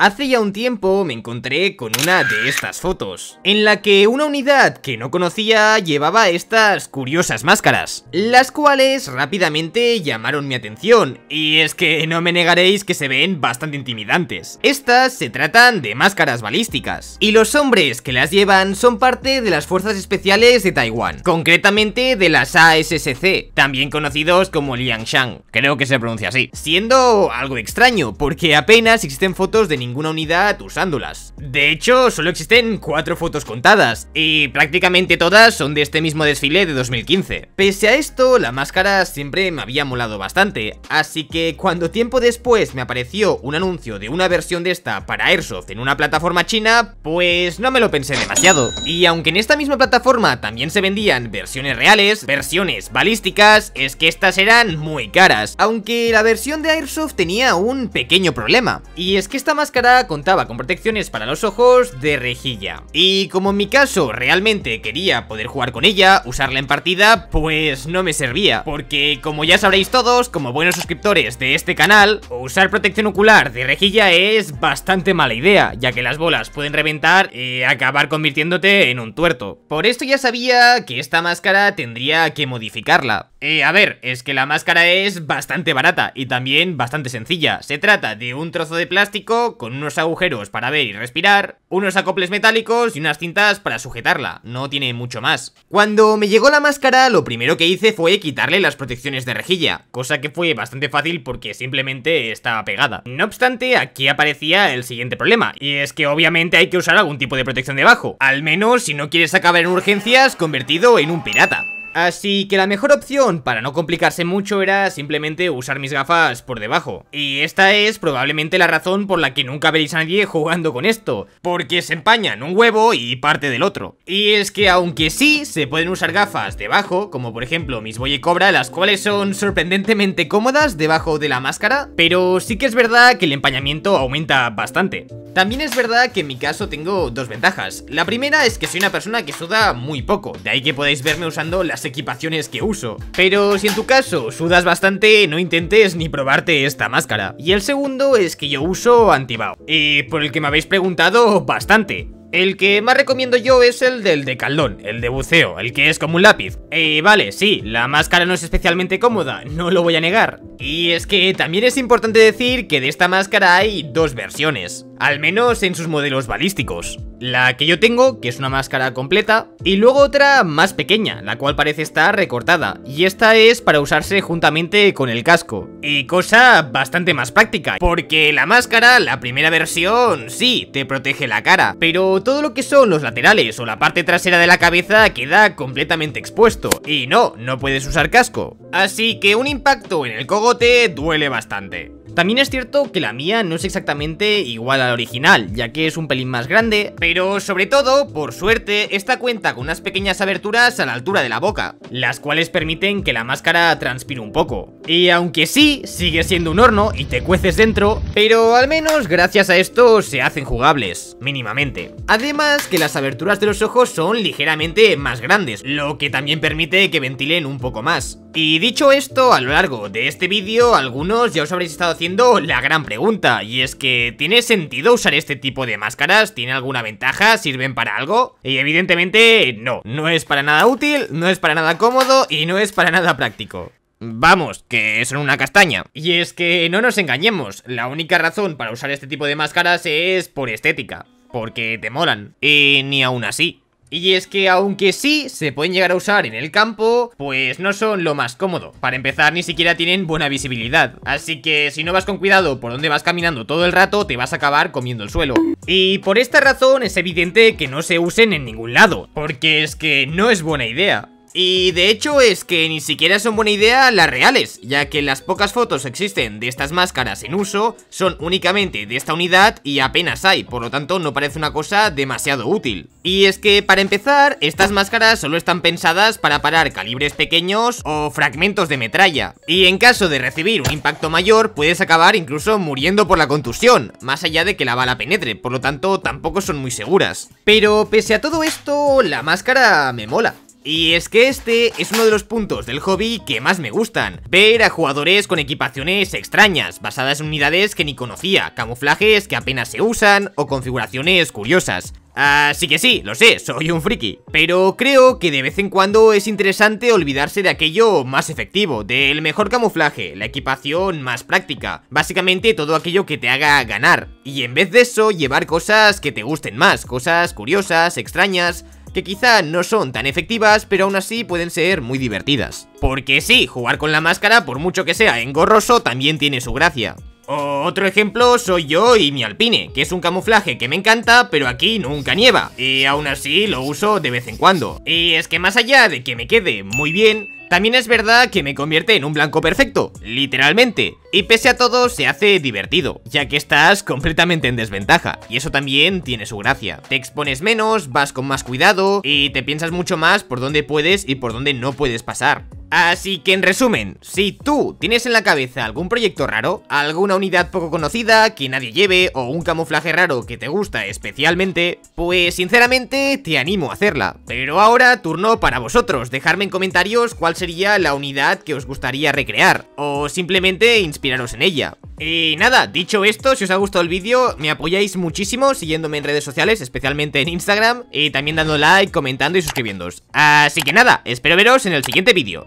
Hace ya un tiempo me encontré con una de estas fotos, en la que una unidad que no conocía llevaba estas curiosas máscaras, las cuales rápidamente llamaron mi atención, y es que no me negaréis que se ven bastante intimidantes. Estas se tratan de máscaras balísticas, y los hombres que las llevan son parte de las fuerzas especiales de Taiwán, concretamente de las ASSC, también conocidos como Liangshan, creo que se pronuncia así, siendo algo extraño, porque apenas existen fotos de ningún ninguna unidad usándolas. De hecho, solo existen cuatro fotos contadas, y prácticamente todas son de este mismo desfile de 2015. Pese a esto, la máscara siempre me había molado bastante, así que cuando tiempo después me apareció un anuncio de una versión de esta para Airsoft en una plataforma china, pues no me lo pensé demasiado. Y aunque en esta misma plataforma también se vendían versiones reales, versiones balísticas, es que estas eran muy caras, aunque la versión de Airsoft tenía un pequeño problema, y es que esta máscara contaba con protecciones para los ojos de rejilla. Y como en mi caso realmente quería poder jugar con ella, usarla en partida, pues no me servía. Porque como ya sabréis todos, como buenos suscriptores de este canal, usar protección ocular de rejilla es bastante mala idea, ya que las bolas pueden reventar y acabar convirtiéndote en un tuerto. Por esto ya sabía que esta máscara tendría que modificarla. Eh, a ver, es que la máscara es bastante barata y también bastante sencilla. Se trata de un trozo de plástico con unos agujeros para ver y respirar, unos acoples metálicos y unas cintas para sujetarla. No tiene mucho más. Cuando me llegó la máscara, lo primero que hice fue quitarle las protecciones de rejilla, cosa que fue bastante fácil porque simplemente estaba pegada. No obstante, aquí aparecía el siguiente problema, y es que obviamente hay que usar algún tipo de protección debajo, al menos si no quieres acabar en urgencias convertido en un pirata. Así que la mejor opción para no complicarse mucho era simplemente usar mis gafas por debajo. Y esta es probablemente la razón por la que nunca veréis a nadie jugando con esto, porque se empañan un huevo y parte del otro. Y es que aunque sí se pueden usar gafas debajo, como por ejemplo mis Boye Cobra, las cuales son sorprendentemente cómodas debajo de la máscara, pero sí que es verdad que el empañamiento aumenta bastante. También es verdad que en mi caso tengo dos ventajas. La primera es que soy una persona que suda muy poco, de ahí que podéis verme usando las equipaciones que uso. Pero si en tu caso sudas bastante, no intentes ni probarte esta máscara. Y el segundo es que yo uso antibao. Y por el que me habéis preguntado bastante. El que más recomiendo yo es el del de caldón, el de buceo, el que es como un lápiz. Y eh, vale, sí, la máscara no es especialmente cómoda, no lo voy a negar. Y es que también es importante decir que de esta máscara hay dos versiones, al menos en sus modelos balísticos. La que yo tengo, que es una máscara completa, y luego otra más pequeña, la cual parece estar recortada, y esta es para usarse juntamente con el casco. Y cosa bastante más práctica, porque la máscara, la primera versión, sí, te protege la cara, pero todo lo que son los laterales o la parte trasera de la cabeza queda completamente expuesto, y no, no puedes usar casco. Así que un impacto en el cogote duele bastante. También es cierto que la mía no es exactamente igual a la original, ya que es un pelín más grande, pero sobre todo, por suerte, esta cuenta con unas pequeñas aberturas a la altura de la boca, las cuales permiten que la máscara transpire un poco. Y aunque sí, sigue siendo un horno y te cueces dentro, pero al menos gracias a esto se hacen jugables, mínimamente. Además que las aberturas de los ojos son ligeramente más grandes, lo que también permite que ventilen un poco más. Y dicho esto, a lo largo de este vídeo, algunos ya os habréis estado haciendo la gran pregunta, y es que ¿tiene sentido usar este tipo de máscaras? ¿Tiene alguna ventaja? ¿Sirven para algo? Y evidentemente no, no es para nada útil, no es para nada cómodo y no es para nada práctico. Vamos, que son una castaña. Y es que no nos engañemos, la única razón para usar este tipo de máscaras es por estética, porque te molan. Y ni aún así. Y es que aunque sí se pueden llegar a usar en el campo, pues no son lo más cómodo. Para empezar ni siquiera tienen buena visibilidad, así que si no vas con cuidado por donde vas caminando todo el rato te vas a acabar comiendo el suelo. Y por esta razón es evidente que no se usen en ningún lado, porque es que no es buena idea. Y de hecho es que ni siquiera son buena idea las reales, ya que las pocas fotos que existen de estas máscaras en uso son únicamente de esta unidad y apenas hay, por lo tanto no parece una cosa demasiado útil. Y es que para empezar, estas máscaras solo están pensadas para parar calibres pequeños o fragmentos de metralla, y en caso de recibir un impacto mayor puedes acabar incluso muriendo por la contusión, más allá de que la bala penetre, por lo tanto tampoco son muy seguras. Pero pese a todo esto, la máscara me mola. Y es que este es uno de los puntos del hobby que más me gustan. Ver a jugadores con equipaciones extrañas, basadas en unidades que ni conocía, camuflajes que apenas se usan o configuraciones curiosas. Así que sí, lo sé, soy un friki. Pero creo que de vez en cuando es interesante olvidarse de aquello más efectivo, del mejor camuflaje, la equipación más práctica, básicamente todo aquello que te haga ganar. Y en vez de eso, llevar cosas que te gusten más, cosas curiosas, extrañas, que quizá no son tan efectivas, pero aún así pueden ser muy divertidas. Porque sí, jugar con la máscara, por mucho que sea engorroso, también tiene su gracia. Otro ejemplo soy yo y mi alpine, que es un camuflaje que me encanta, pero aquí nunca nieva, y aún así lo uso de vez en cuando. Y es que más allá de que me quede muy bien, también es verdad que me convierte en un blanco perfecto, literalmente, y pese a todo se hace divertido, ya que estás completamente en desventaja, y eso también tiene su gracia. Te expones menos, vas con más cuidado, y te piensas mucho más por dónde puedes y por dónde no puedes pasar. Así que en resumen, si tú tienes en la cabeza algún proyecto raro, alguna unidad poco conocida que nadie lleve o un camuflaje raro que te gusta especialmente, pues sinceramente te animo a hacerla. Pero ahora turno para vosotros, dejarme en comentarios cuál sería la unidad que os gustaría recrear o simplemente inspiraros en ella. Y nada, dicho esto, si os ha gustado el vídeo, me apoyáis muchísimo siguiéndome en redes sociales, especialmente en Instagram, y también dando like, comentando y suscribiéndoos. Así que nada, espero veros en el siguiente vídeo.